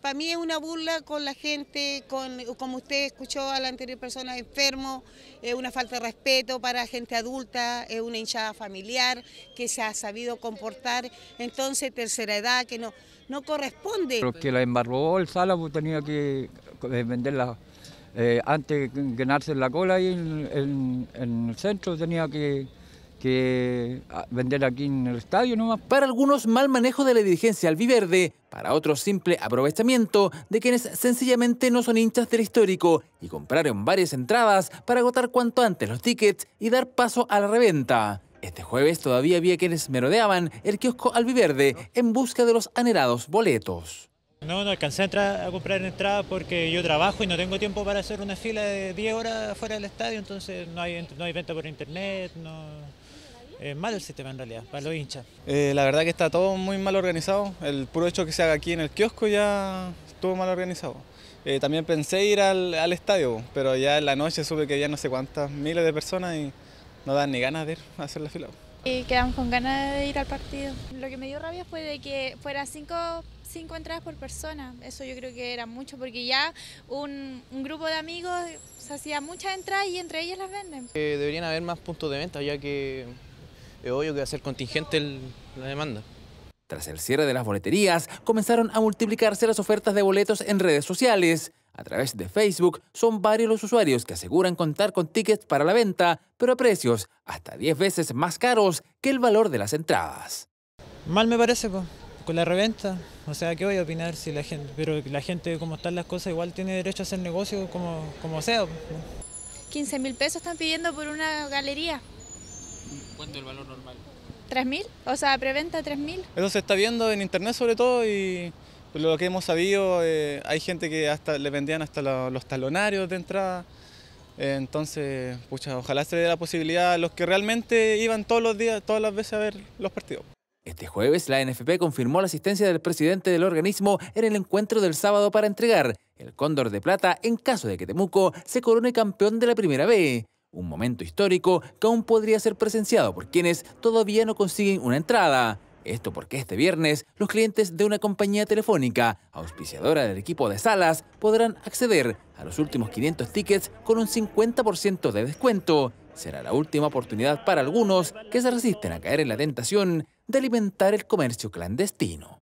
Para mí es una burla con la gente, con, como usted escuchó a la anterior persona, enfermo, es una falta de respeto para gente adulta, es una hinchada familiar que se ha sabido comportar, entonces tercera edad que no, no corresponde. Porque que la embarró el Sálamo pues, tenía que eh, venderla eh, antes de ganarse la cola ahí en el centro tenía que que ah, vender aquí en el estadio Para algunos, mal manejo de la dirigencia albiverde, para otros, simple aprovechamiento de quienes sencillamente no son hinchas del histórico y compraron varias entradas para agotar cuanto antes los tickets y dar paso a la reventa. Este jueves todavía había quienes merodeaban el kiosco albiverde en busca de los anhelados boletos. No, no alcancé a, a comprar entrada porque yo trabajo y no tengo tiempo para hacer una fila de 10 horas fuera del estadio, entonces no hay, no hay venta por internet, no, eh, mal el sistema en realidad, para los hinchas. Eh, la verdad que está todo muy mal organizado. El puro hecho que se haga aquí en el kiosco ya estuvo mal organizado. Eh, también pensé ir al, estadio, pero ya en la noche supe que había no sé cuántas miles de personas y no dan ni ganas de ir a hacer la fila. Y quedamos con ganas de ir al partido. Lo que me dio rabia fue de que fuera cinco, cinco entradas por persona. Eso yo creo que era mucho, porque ya un, un grupo de amigos se hacía muchas entradas y entre ellas las venden. Eh, deberían haber más puntos de venta, ya que es obvio que va a ser contingente la demanda. Tras el cierre de las boleterías, comenzaron a multiplicarse las ofertas de boletos en redes sociales. A través de Facebook son varios los usuarios que aseguran contar con tickets para la venta, pero a precios hasta 10 veces más caros que el valor de las entradas. Mal me parece, con la reventa. O sea, ¿qué voy a opinar si la gente, pero la gente, como están las cosas, igual tiene derecho a hacer negocio como, como sea? 15 mil pesos están pidiendo por una galería. ¿Cuánto el valor normal? 3.000, o sea, preventa 3.000. Eso se está viendo en internet sobre todo y lo que hemos sabido, eh, hay gente que hasta le vendían hasta los talonarios de entrada. Eh, entonces, pucha, ojalá se dé la posibilidad a los que realmente iban todos los días, todas las veces a ver los partidos. Este jueves, la NFP confirmó la asistencia del presidente del organismo en el encuentro del sábado para entregar el Cóndor de Plata en caso de que Temuco se corone campeón de la Primera B un momento histórico que aún podría ser presenciado por quienes todavía no consiguen una entrada. Esto porque este viernes los clientes de una compañía telefónica, auspiciadora del equipo de salas, podrán acceder a los últimos 500 tickets con un 50% de descuento. Será la última oportunidad para algunos que se resisten a caer en la tentación de alimentar el comercio clandestino.